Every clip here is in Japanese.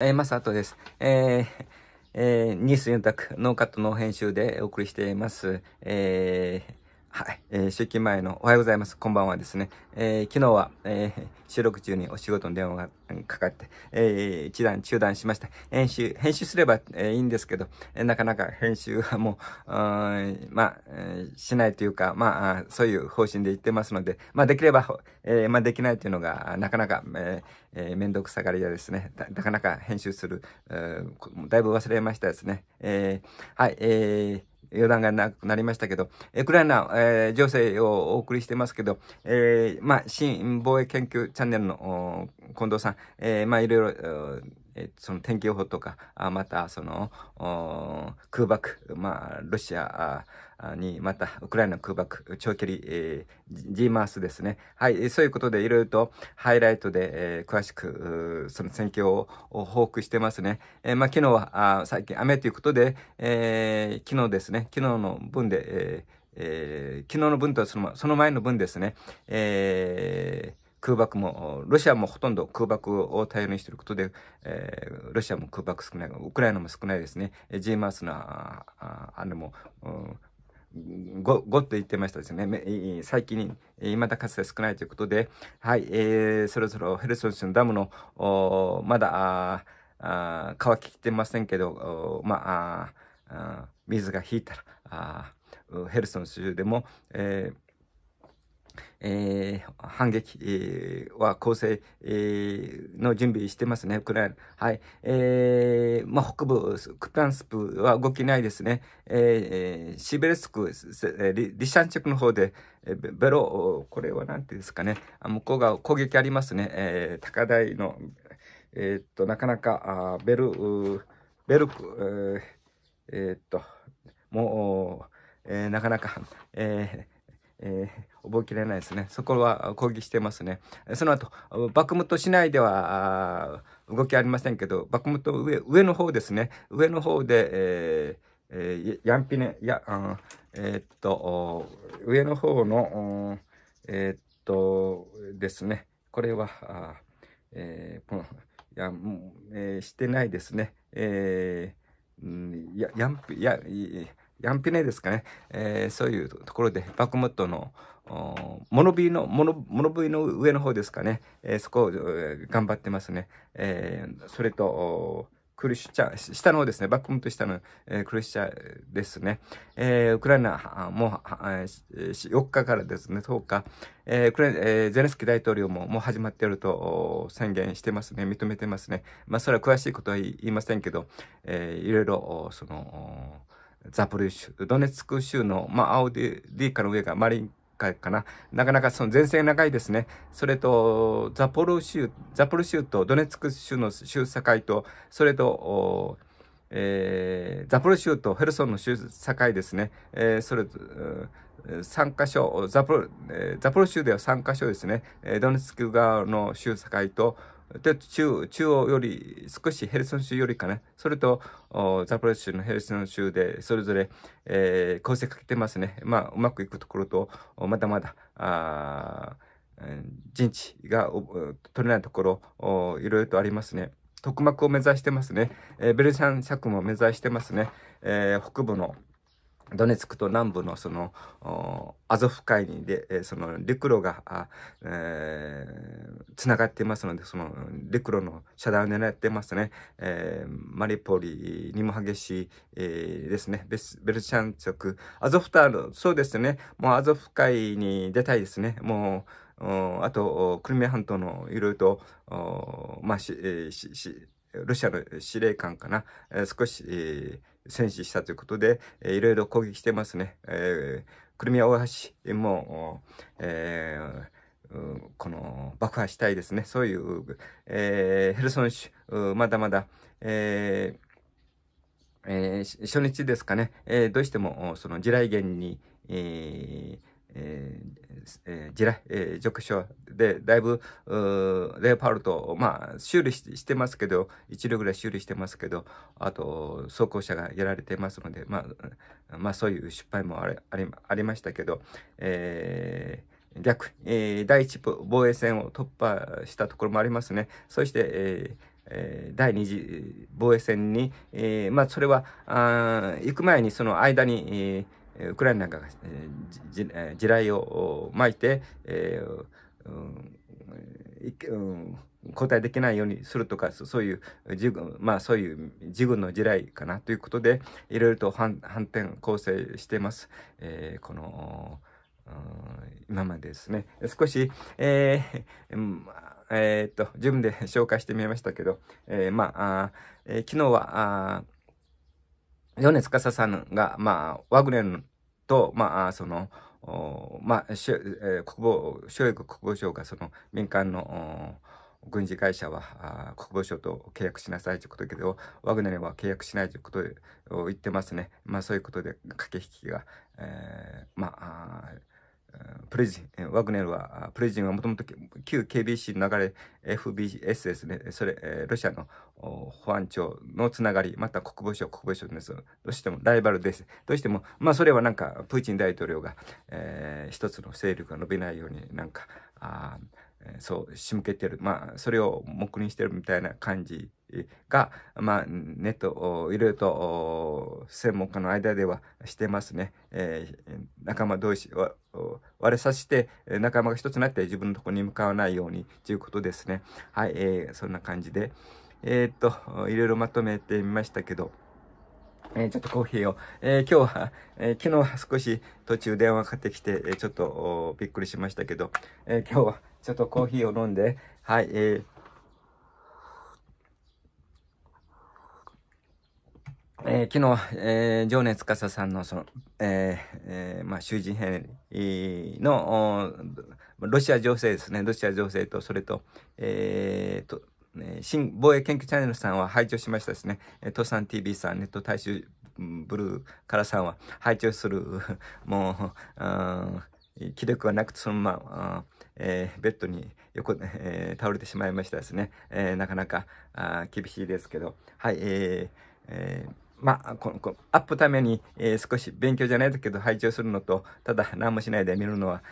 えー、マサトです。えー、えー、ニュース4択、ノーカットの編集でお送りしています。えーはい、えー、出勤前のおはようございます。こんばんはですね。えー、昨日は、えー、収録中にお仕事の電話がかかって、えー、一段中断しました。編集、編集すれば、えー、いいんですけど、えー、なかなか編集はもう、うまあ、えー、しないというか、まあ、そういう方針で言ってますので、まあ、できれば、えー、まあ、できないというのが、なかなか、えー、えー、めんどくさがりやですね。なかなか編集する、えー、だいぶ忘れましたですね。えー、はい、えー、余談がなくなりましたけど、ウクライナ、えー、情勢をお送りしてますけど、えー、まあ、新防衛研究チャンネルの近藤さん、えー、まあ、いろいろ、その天気予報とか、またその空爆、まあ、ロシアに、またウクライナ空爆、長距離、えー、G マースですね。はい、そういうことでいろいろとハイライトで、えー、詳しく、その戦況を報告してますね。えー、まあ、昨日は、あ最近雨ということで、えー、昨日ですね、昨日の分で、えーえー、昨日の分とそのその前の分ですね、えー空爆も、ロシアもほとんど空爆を頼りにしていることで、えー、ロシアも空爆少ない、ウクライナも少ないですね。ジーマースの、あも、ご、ごって言ってましたですね。最近に、未だかつて少ないということで、はい、えー、そろそろヘルソン州のダムの、おまだ、あ乾ききてませんけど、まあ、水が引いたら、ヘルソン州でも、えーえー、反撃、えー、は構成、えー、の準備してますね、ウクライナ。はい。えー、まあ、北部、クタンスプは動きないですね。えー、シベレスク、リリシャンチェクの方で、えー、ベロ、これはなんていうんですかね。あ向こうが攻撃ありますね。えー、高台の、えー、っと、なかなか、あベル、ベルク、えー、えー、っと、もう、えー、なかなか、ええー覚えきれないですね。そこは抗議してますね。その後、バクムト市内では動きありませんけど、バクムト上、上の方ですね。上の方で、えーえー、ヤンピネ、や、うん、えー、っと、上の方の、うん、えー、っとですね、これは、あえー、この、いや、えー、してないですね。えー、うん、や、やんぴ、や、やんぴねですかね。えー、そういうところで、バクムットの、物ーの、ノビーの上の方ですかね。えー、そこを頑張ってますね。えー、それと、クリシチャ、下の方ですね、バックムと下の、えー、クルシチャですね。えー、ウクライナもう4日からですね、10日、えークライえー、ゼレンスキー大統領ももう始まっていると宣言してますね、認めてますね。まあ、それは詳しいことは言いませんけど、えー、いろいろ、その、ザポリーシュ、ドネツク州の、まあ、アウディーカの上がマリンかな。なかなかその前線長いですね。それと、ザポロ州、ザポロ州とドネツク州の州境と、それと、えー、ザポロ州とヘルソンの州境ですね。えー、それ、3カ所、ザポロ、えー、ザポロ州では3カ所ですね。えドネツク側の州境と、で、中、中央より、少しヘルソン州よりかな。それと、ザポレ州のヘルソン州で、それぞれ、えー、構成かけてますね。まあ、うまくいくところと、まだまだ、陣地が取れないところ、いろいろとありますね。特幕を目指してますね。えー、ベルシャン作も目指してますね。えー、北部の、ドネツクと南部のそのアゾフ海にでその陸路がつな、えー、がってますのでその陸路の遮断を狙ってますね、えー、マリポリにも激しい、えー、ですねベスベルシャンツクアゾフタールそうですねもうアゾフ海に出たいですねもうあとクリミア半島のいろいろとまあロシアの司令官かな、えー、少し、えー戦死したということで、えー、いろいろ攻撃してますね。えー、クルミア大橋も、えー、この爆破したいですね。そういう、えヘルソン州、まだまだ、ええー、初日ですかね、えー、どうしてもその地雷原に、えー、えーえー、地雷、えー、で、だいぶ、レオパルト、まあ、修理してますけど、1両ぐらい修理してますけど、あと、走行車がやられてますので、まあ、まあ、そういう失敗もあれありありましたけど、えー逆、えー、第1部防衛線を突破したところもありますね。そして、えー、第2次防衛戦に、えー、まあ、それはあ行く前にその間に、えーウクライナが地雷をまいて、えーうん交代できないようにするとか、そういう自軍、まあそういう自軍の地雷かなということで、いろいろと反転構成しています。えー、この、うん、今までですね、少し、えー、えー、っと、自分で 紹介してみましたけど、えー、まあ、あえー、昨日は、あ米司さんが、まあ、ワグネルと、まあ、その、まあ、しえー、国防、ショイグ国防省がその民間の軍事会社は国防省と契約しなさいということだけど、ワグネルは契約しないということを言ってますね。まあそういうことで駆け引きが、えー、まあ、プレジ、ワグネルは、プレジンはもともと旧 KBC の流れ FBS ですね。それ、ロシアの保安庁のつながり、また国防省、国防省です。どうしてもライバルです。どうしても、まあそれはなんか、プーチン大統領が、えー、一つの勢力が伸びないように、なんか、あそう、仕向けてる。まあ、それを黙認してるみたいな感じが、まあ、ネット、いろいろと専門家の間ではしてますね。えー、仲間同士は割れさせて、仲間が一つになって自分のところに向かわないようにということですね。はい、えー、そんな感じで。えー、っと、いろいろまとめてみましたけど、えー、ちょっとコーヒーを、えー、今日は、えー、昨日は少し途中電話かかってきて、ちょっとびっくりしましたけど、え今日はちょっとコーヒーを飲んで、はい、えーえー、昨日、えー、情熱かささんの、その、えー、えー、まあ、囚人兵の、ロシア情勢ですね、ロシア情勢と、それと、えー、と、新防衛研究チャンネルさんは拝聴しましたですね。トサン TV さん、ネット大衆ブルーからさんは拝聴する、もう、気力がなくてそのまま、えー、ベッドに横、えー、倒れてしまいましたですね。えー、なかなかあ厳しいですけど、はい、えーえーまあ、この、このアップために、えー、少し勉強じゃないですけど、配置をするのと、ただ何もしないで見るのは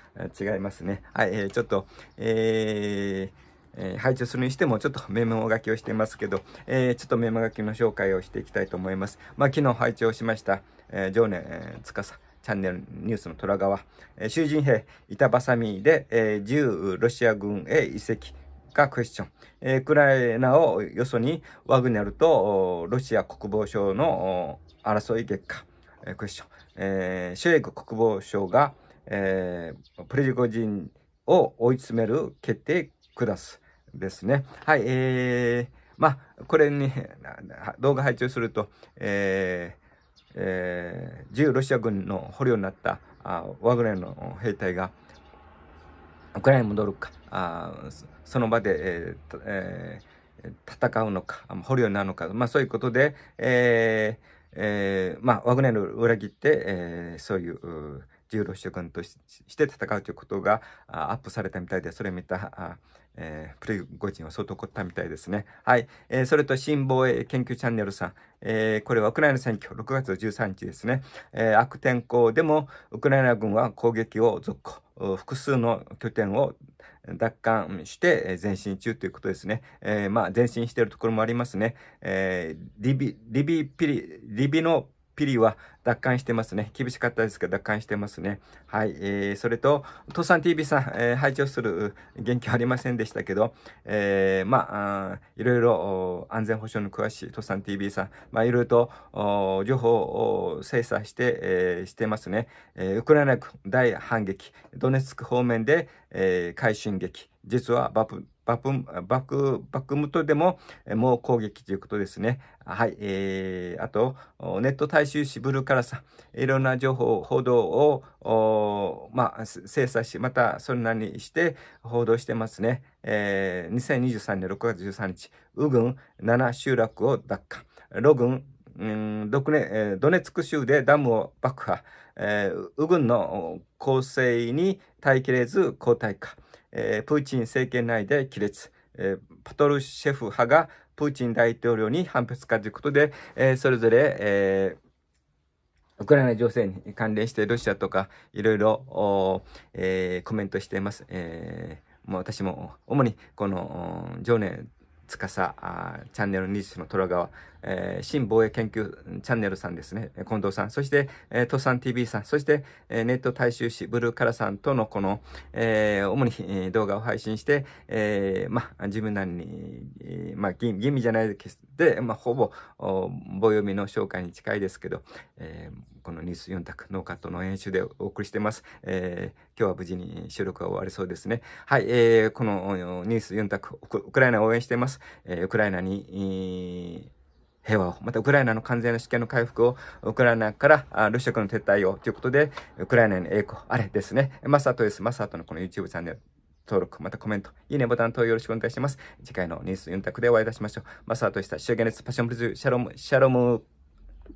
違いますね。はい、えー、ちょっと、えー、えー、配置するにしてもちょっとメモ書きをしてますけど、えー、ちょっとメモ書きの紹介をしていきたいと思います。まあ、昨日配置をしました、えー、常年、えー、司。チャンネルニュースの虎川、え囚人兵板挟みで、え10ロシア軍へ移籍かクエスチョン。えー、ウクライナをよそにワグネルとロシア国防省の争い結果、えー、クエスチョン。えー、シュエイク国防省が、えー、プリジコ人を追い詰める決定下すですね。はい、えー、まあ、これに動画配置すると、えーえー、自由ロシア軍の捕虜になったあワグネルの兵隊がウクライナに戻るか、あその場で、えーえー、戦うのか、捕虜なのか、まあそういうことで、えーえー、まあワグネルを裏切って、えー、そういう、従ロシア軍として戦うということがアップされたみたいで、それを見た、えー、プリゴジンは相当怒ったみたいですね。はい。えー、それと、新防衛研究チャンネルさん。えー、これはウクライナ選挙、6月13日ですね。えー、悪天候でも、ウクライナ軍は攻撃を続行。複数の拠点を奪還して前進中ということですね。えー、まあ前進しているところもありますね。えー、リビ、リビピリ、リビのピリは奪還してますね。厳しかったですけど奪還してますね。はい。えー、それと、トさん TV さん、えー、拝聴する言及ありませんでしたけど、えー、まあ、いろいろ安全保障の詳しいトさん TV さん、まあ、いろいろと情報を精査して、えー、してますね。えー、ウクライナ大反撃、ドネツク方面で、えー、快進撃、実はバプバプバクバクムトでも猛攻撃ということですね。はい。えー、あと、ネット大衆紙ブルーカラさん、いろんな情報、報道を、まあ、精査し、またそれなりにして報道してますね。えー、2023年6月13日、ウ軍7集落を奪還。ロ軍うんドネえー、ドネツク州でダムを爆破、えー、ウ軍の攻勢に耐えきれず後退か。えプーチン政権内で亀裂、えパトルシェフ派がプーチン大統領に反発かということで、えそれぞれ、えウクライナ情勢に関連してロシアとかいろいろ、えコメントしています。えー、もう私も主にこの常年司チャンネルニュースの虎川えー、新防衛研究チャンネルさんですね、近藤さん、そして、えー、トサン TV さん、そして、えー、ネット大衆紙ブルーカラさんとのこの、えー、主に動画を配信して、えー、まあ、自分なりに、まあ、吟味じゃないですで、まあ、ほぼ、棒読みの紹介に近いですけど、えー、このニュース4択、ノーカットの演習でお送りしてます。えー、今日は無事に収録が終わりそうですね。はい、えー、このニュース4択、ウクライナを応援してます。えー、ウクライナに、えー平和を、またウクライナの完全な主権の回復を、ウクライナからロシアかの撤退をということで、ウクライナの栄光、あれですね。マサトです。マサトのこの YouTube チャンネル。登録、またコメント、いいねボタン等よろしくお願いします。次回のニュース4択でお会いいたしましょう。マサトでした。終ゲネす。パッションブルズ、シャロム、シャロム。